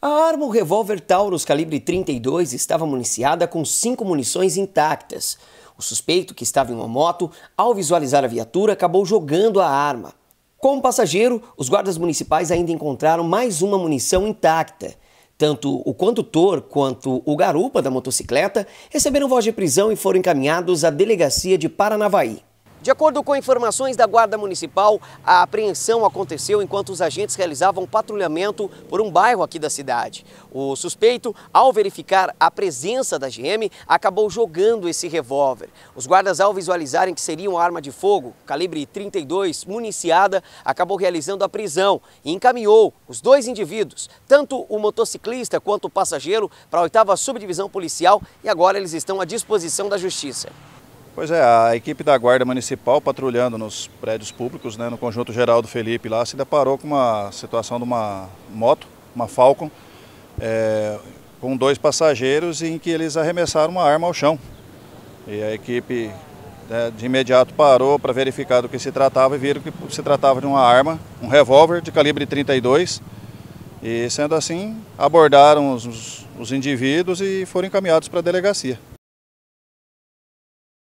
A arma o revólver Taurus calibre 32 estava municiada com cinco munições intactas. O suspeito, que estava em uma moto, ao visualizar a viatura, acabou jogando a arma. Com o passageiro, os guardas municipais ainda encontraram mais uma munição intacta. Tanto o condutor quanto o garupa da motocicleta receberam voz de prisão e foram encaminhados à delegacia de Paranavaí. De acordo com informações da Guarda Municipal, a apreensão aconteceu enquanto os agentes realizavam patrulhamento por um bairro aqui da cidade. O suspeito, ao verificar a presença da GM, acabou jogando esse revólver. Os guardas, ao visualizarem que seria uma arma de fogo, calibre 32, municiada, acabou realizando a prisão e encaminhou os dois indivíduos, tanto o motociclista quanto o passageiro, para a oitava subdivisão policial e agora eles estão à disposição da Justiça. Pois é, a equipe da Guarda Municipal patrulhando nos prédios públicos, né, no Conjunto Geraldo Felipe lá, se deparou com uma situação de uma moto, uma Falcon, é, com dois passageiros em que eles arremessaram uma arma ao chão. E a equipe né, de imediato parou para verificar do que se tratava e viram que se tratava de uma arma, um revólver de calibre 32. E sendo assim, abordaram os, os indivíduos e foram encaminhados para a delegacia.